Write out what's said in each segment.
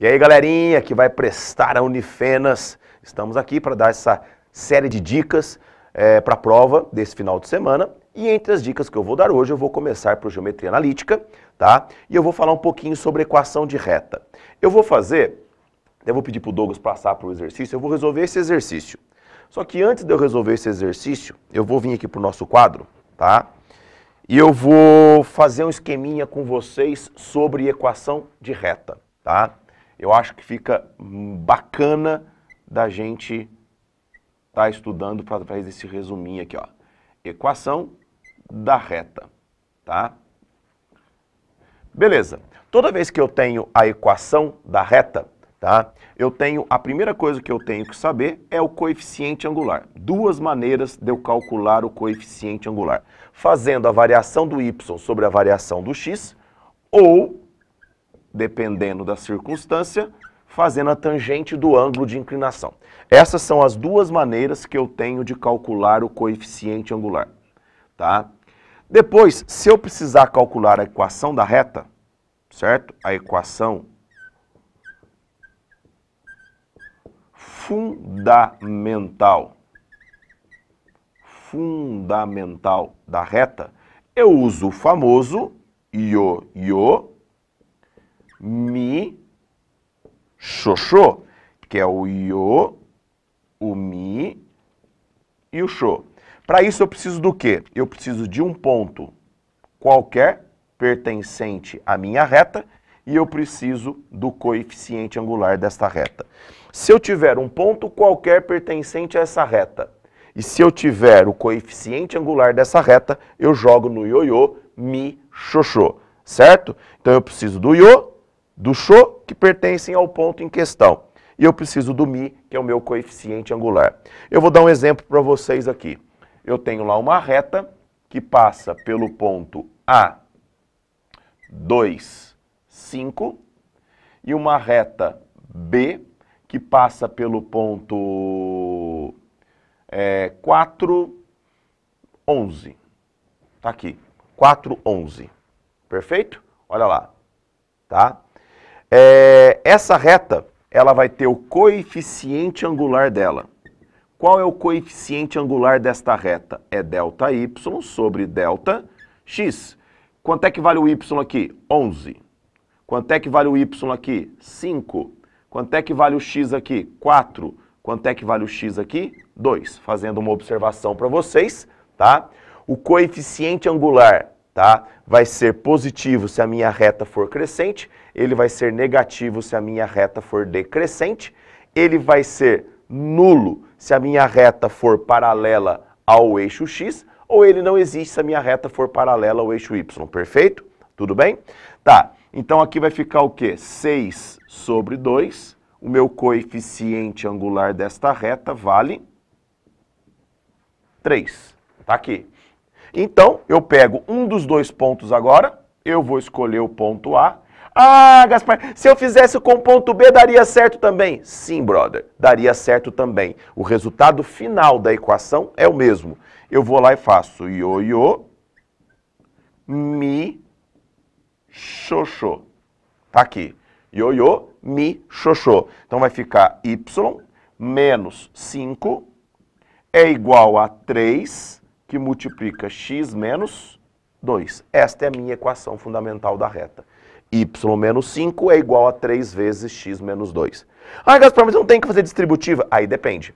E aí, galerinha que vai prestar a Unifenas, estamos aqui para dar essa série de dicas é, eh, para a prova desse final de semana. E entre as dicas que eu vou dar hoje, eu vou começar por geometria analítica, tá? E eu vou falar um pouquinho sobre equação de reta. Eu vou fazer, eu vou pedir para o Douglas passar para o exercício, eu vou resolver esse exercício. Só que antes de eu resolver esse exercício, eu vou vir aqui para o nosso quadro, tá? E eu vou fazer um esqueminha com vocês sobre equação de reta, tá? Eu acho que fica hum, bacana da gente estar tá estudando para trás desse resuminho aqui, ó. Equação da reta, tá? Beleza. Toda vez que eu tenho a equação da reta, tá? Eu tenho a primeira coisa que eu tenho que saber é o coeficiente angular. Duas maneiras de eu calcular o coeficiente angular, fazendo a variação do y sobre a variação do x ou dependendo da circunstância, fazendo a tangente do ângulo de inclinação. Essas são as duas maneiras que eu tenho de calcular o coeficiente angular. Tá? Depois, se eu precisar calcular a equação da reta, certo? A equação fundamental, fundamental da reta, eu uso o famoso io, io, mi, xoxô, que é o iô, o mi e o xô. Para isso eu preciso do quê? Eu preciso de um ponto qualquer pertencente à minha reta e eu preciso do coeficiente angular desta reta. Se eu tiver um ponto qualquer pertencente a essa reta e se eu tiver o coeficiente angular dessa reta, eu jogo no ioiô mi xoxô, certo? Então eu preciso do iô, do Xô, que pertencem ao ponto em questão. E eu preciso do Mi, que é o meu coeficiente angular. Eu vou dar um exemplo para vocês aqui. Eu tenho lá uma reta que passa pelo ponto A, 2, 5, e uma reta B, que passa pelo ponto é, 4, 11. Está aqui, 4, 11. Perfeito? Olha lá, tá? É, essa reta, ela vai ter o coeficiente angular dela. Qual é o coeficiente angular desta reta? É delta y sobre delta x. Quanto é que vale o y aqui? 11. Quanto é que vale o y aqui? 5. Quanto é que vale o x aqui? 4. Quanto é que vale o x aqui? 2. Fazendo uma observação para vocês, tá? O coeficiente angular tá? Vai ser positivo se a minha reta for crescente, ele vai ser negativo se a minha reta for decrescente, ele vai ser nulo se a minha reta for paralela ao eixo x, ou ele não existe se a minha reta for paralela ao eixo y, perfeito? Tudo bem? Tá, então aqui vai ficar o quê? 6 sobre 2, o meu coeficiente angular desta reta vale 3, tá aqui. Então, eu pego um dos dois pontos agora, eu vou escolher o ponto A. Ah, Gaspar, se eu fizesse com o ponto B, daria certo também? Sim, brother, daria certo também. O resultado final da equação é o mesmo. Eu vou lá e faço ioiô, mi, xoxô. Tá aqui. Ioiô, mi, xoxô. Então vai ficar y menos 5 é igual a 3 que multiplica x menos 2. Esta é a minha equação fundamental da reta. y menos 5 é igual a 3 vezes x menos 2. Ah, Gaspar, mas não tem que fazer distributiva? Aí depende.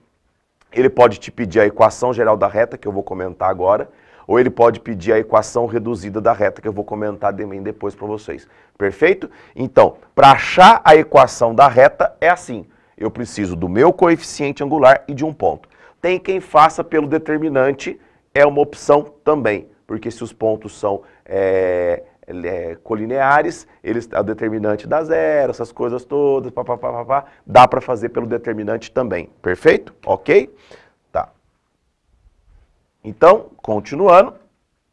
Ele pode te pedir a equação geral da reta, que eu vou comentar agora, ou ele pode pedir a equação reduzida da reta, que eu vou comentar também depois para vocês. Perfeito? Então, para achar a equação da reta, é assim. Eu preciso do meu coeficiente angular e de um ponto. Tem quem faça pelo determinante é uma opção também, porque se os pontos são é, é, colineares, eles, o determinante dá zero, essas coisas todas, pá, pá, pá, pá, pá, dá para fazer pelo determinante também, perfeito? Ok? Tá. Então, continuando,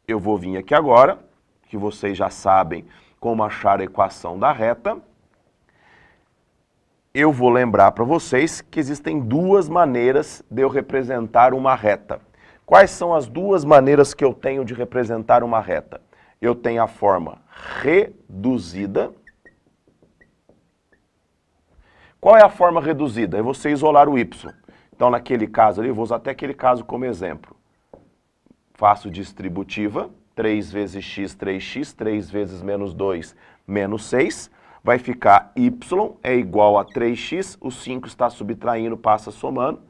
eu vou vir aqui agora, que vocês já sabem como achar a equação da reta. Eu vou lembrar para vocês que existem duas maneiras de eu representar uma reta. Quais são as duas maneiras que eu tenho de representar uma reta? Eu tenho a forma reduzida. Qual é a forma reduzida? É você isolar o y. Então, naquele caso ali, eu vou usar até aquele caso como exemplo. Faço distributiva, 3 vezes x, 3x, 3 vezes menos 2, menos 6. Vai ficar y é igual a 3x, o 5 está subtraindo, passa somando.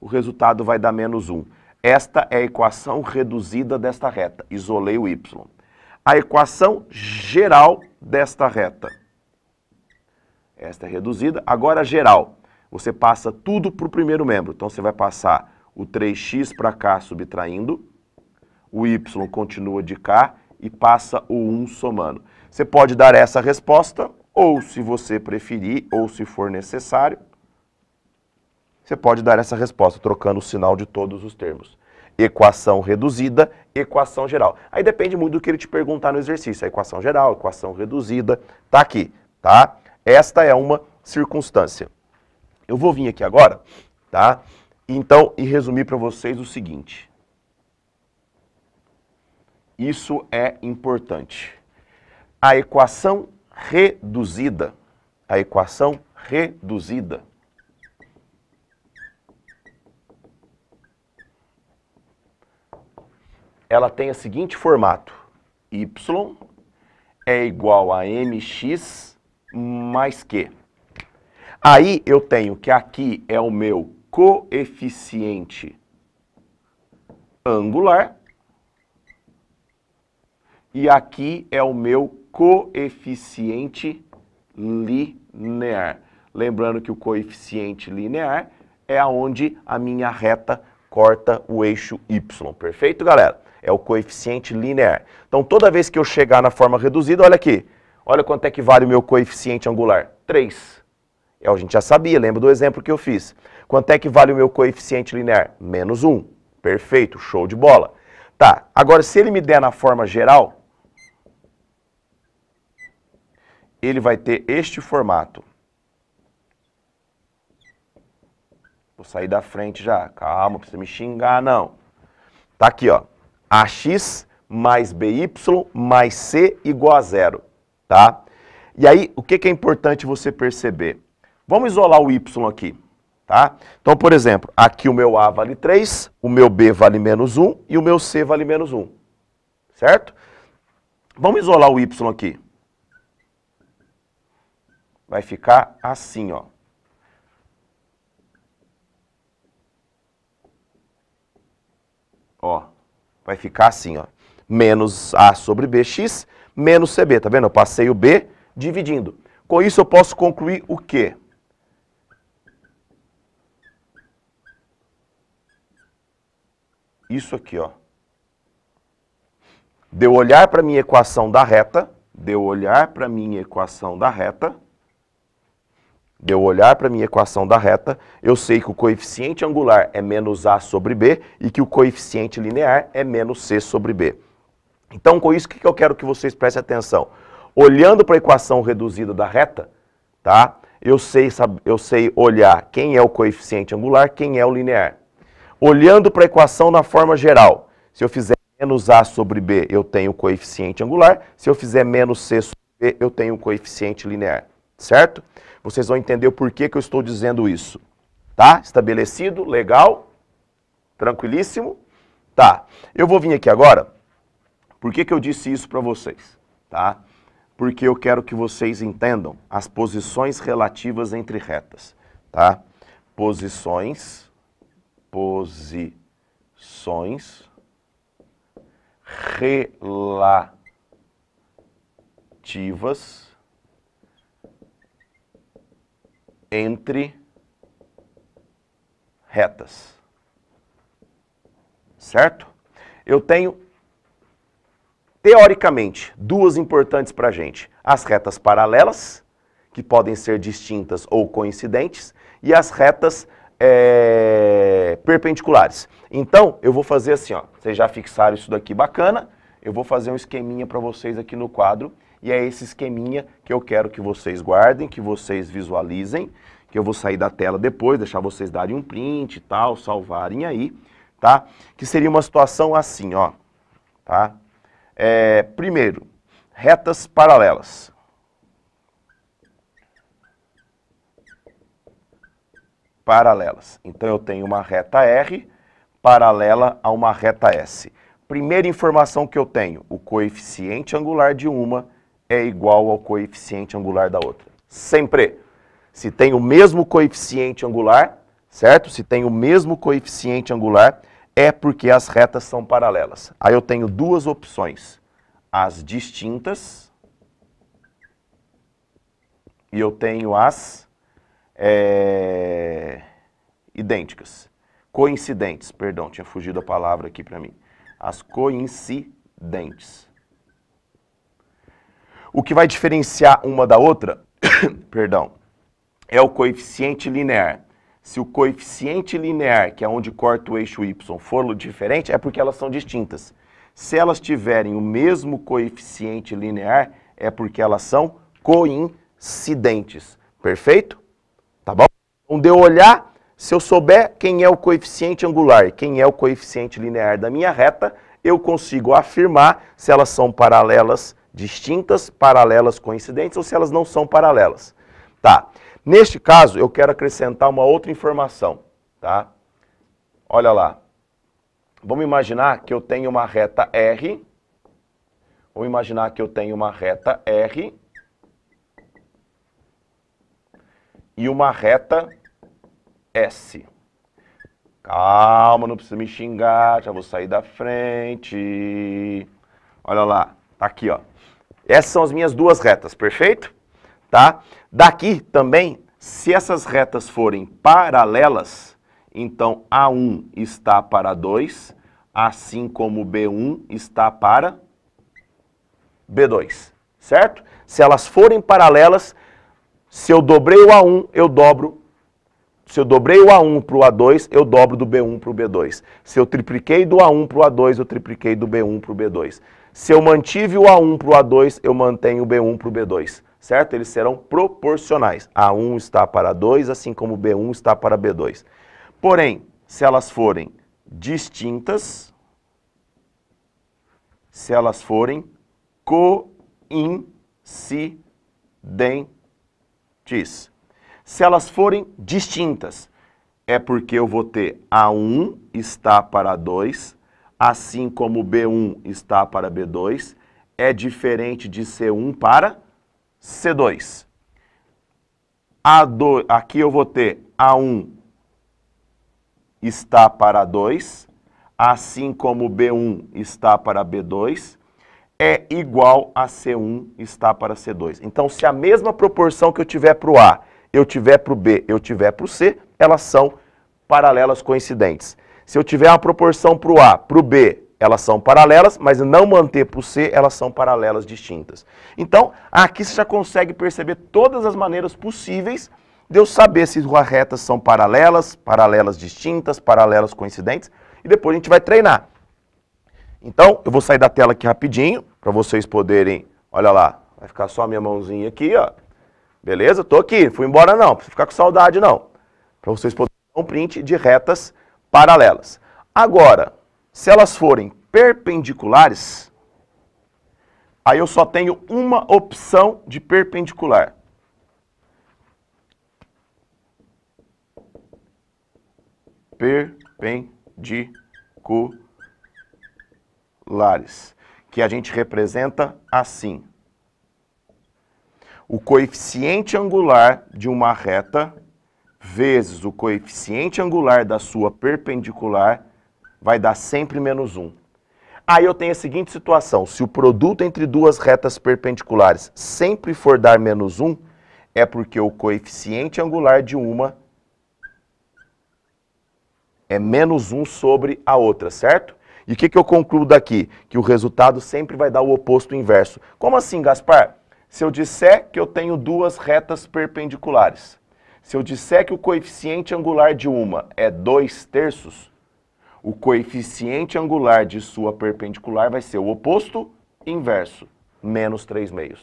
O resultado vai dar menos 1. Esta é a equação reduzida desta reta. Isolei o y. A equação geral desta reta. Esta é reduzida. Agora geral. Você passa tudo para o primeiro membro. Então você vai passar o 3x para cá subtraindo, o y continua de cá e passa o 1 somando. Você pode dar essa resposta, ou se você preferir, ou se for necessário, você pode dar essa resposta trocando o sinal de todos os termos. Equação reduzida, equação geral. Aí depende muito do que ele te perguntar no exercício. A equação geral, equação reduzida, tá aqui, tá? Esta é uma circunstância. Eu vou vir aqui agora, tá? Então, e resumir para vocês o seguinte. Isso é importante. A equação reduzida, a equação reduzida, ela tem o seguinte formato. Y é igual a mx mais q. Aí eu tenho que aqui é o meu coeficiente angular e aqui é o meu coeficiente linear. Lembrando que o coeficiente linear é onde a minha reta corta o eixo y, perfeito, galera? é o coeficiente linear. Então toda vez que eu chegar na forma reduzida, olha aqui, olha quanto é que vale o meu coeficiente angular, 3. É, a gente já sabia, lembra do exemplo que eu fiz. Quanto é que vale o meu coeficiente linear? Menos 1. Perfeito, show de bola. Tá, agora se ele me der na forma geral, ele vai ter este formato. Vou sair da frente já. Calma, não precisa me xingar, não. Tá aqui, ó. AX mais BY mais C igual a zero, tá? E aí, o que, que é importante você perceber? Vamos isolar o Y aqui, tá? Então, por exemplo, aqui o meu A vale 3, o meu B vale menos 1 e o meu C vale menos 1, certo? Vamos isolar o Y aqui. Vai ficar assim, ó. Ó vai ficar assim, ó, menos A sobre bx menos cb, tá vendo? Eu passei o b dividindo. Com isso eu posso concluir o quê? Isso aqui, ó. Deu olhar para minha equação da reta, deu olhar para minha equação da reta, de eu olhar para a minha equação da reta, eu sei que o coeficiente angular é menos a sobre b e que o coeficiente linear é menos c sobre b. Então, com isso, o que eu quero que vocês prestem atenção? Olhando para a equação reduzida da reta, tá? eu, sei, eu sei olhar quem é o coeficiente angular, quem é o linear. Olhando para a equação na forma geral, se eu fizer menos a sobre b, eu tenho o coeficiente angular, se eu fizer menos c sobre b, eu tenho o coeficiente linear certo? Vocês vão entender o porquê que eu estou dizendo isso. Tá? Estabelecido, legal, tranquilíssimo. Tá, eu vou vir aqui agora. Por que, que eu disse isso para vocês? Tá? Porque eu quero que vocês entendam as posições relativas entre retas. Tá? Posições, posições relativas entre retas. Certo? Eu tenho, teoricamente, duas importantes para a gente. As retas paralelas, que podem ser distintas ou coincidentes, e as retas é, perpendiculares. Então, eu vou fazer assim, ó. Vocês já fixaram isso daqui bacana. Eu vou fazer um esqueminha para vocês aqui no quadro e é esse esqueminha que eu quero que vocês guardem, que vocês visualizem, que eu vou sair da tela depois, deixar vocês darem um print e tal, salvarem aí, tá? Que seria uma situação assim, ó, tá? É, primeiro, retas paralelas. Paralelas. Então eu tenho uma reta R paralela a uma reta S. Primeira informação que eu tenho, o coeficiente angular de uma é igual ao coeficiente angular da outra. Sempre. Se tem o mesmo coeficiente angular, certo? Se tem o mesmo coeficiente angular, é porque as retas são paralelas. Aí eu tenho duas opções, as distintas e eu tenho as é, idênticas, coincidentes, perdão, tinha fugido a palavra aqui para mim, as coincidentes. O que vai diferenciar uma da outra, perdão, é o coeficiente linear. Se o coeficiente linear, que é onde corta o eixo y, for diferente, é porque elas são distintas. Se elas tiverem o mesmo coeficiente linear, é porque elas são coincidentes. Perfeito? Tá bom? Onde então, eu olhar, se eu souber quem é o coeficiente angular, quem é o coeficiente linear da minha reta, eu consigo afirmar se elas são paralelas distintas, paralelas, coincidentes, ou se elas não são paralelas. Tá. Neste caso, eu quero acrescentar uma outra informação, tá? Olha lá. Vamos imaginar que eu tenho uma reta R. Vamos imaginar que eu tenho uma reta R e uma reta S. Calma, não precisa me xingar, já vou sair da frente. Olha lá, tá aqui, ó. Essas são as minhas duas retas, perfeito? Tá? Daqui também, se essas retas forem paralelas, então A1 está para 2, assim como B1 está para B2, certo? Se elas forem paralelas, se eu dobrei o A1, eu dobro se eu dobrei o A1 para o A2, eu dobro do B1 para o B2. Se eu tripliquei do A1 para o A2, eu tripliquei do B1 para o B2. Se eu mantive o A1 para o A2, eu mantenho o B1 para o B2, certo? Eles serão proporcionais. A1 está para 2, assim como B1 está para B2. Porém, se elas forem distintas, se elas forem coincidentes. Se elas forem distintas, é porque eu vou ter A1 está para 2, assim como B1 está para B2, é diferente de C1 para C2. A2, aqui eu vou ter A1 está para A2, assim como B1 está para B2, é igual a C1 está para C2. Então, se a mesma proporção que eu tiver para o A, eu tiver para o B, eu tiver para o C, elas são paralelas coincidentes. Se eu tiver uma proporção para o A, para o B, elas são paralelas, mas não manter para o C, elas são paralelas distintas. Então, aqui você já consegue perceber todas as maneiras possíveis de eu saber se as retas são paralelas, paralelas distintas, paralelas coincidentes, e depois a gente vai treinar. Então, eu vou sair da tela aqui rapidinho, para vocês poderem, olha lá, vai ficar só a minha mãozinha aqui, ó. Beleza? Tô aqui, fui embora não, não precisa ficar com saudade não. Para vocês poderem um print de retas paralelas. Agora, se elas forem perpendiculares, aí eu só tenho uma opção de perpendicular. Perpendiculares, que a gente representa assim. O coeficiente angular de uma reta vezes o coeficiente angular da sua perpendicular, vai dar sempre menos 1. Aí eu tenho a seguinte situação, se o produto entre duas retas perpendiculares sempre for dar menos 1, é porque o coeficiente angular de uma é menos 1 sobre a outra, certo? E o que, que eu concluo daqui? Que o resultado sempre vai dar o oposto inverso. Como assim, Gaspar? Se eu disser que eu tenho duas retas perpendiculares, se eu disser que o coeficiente angular de uma é 2 terços, o coeficiente angular de sua perpendicular vai ser o oposto inverso, menos 3 meios.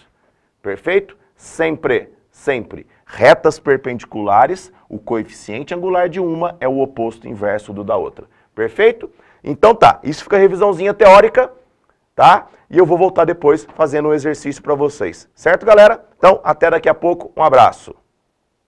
Perfeito? Sempre, sempre, retas perpendiculares, o coeficiente angular de uma é o oposto inverso do da outra. Perfeito? Então tá, isso fica revisãozinha teórica, tá? E eu vou voltar depois fazendo um exercício para vocês. Certo, galera? Então, até daqui a pouco. Um abraço.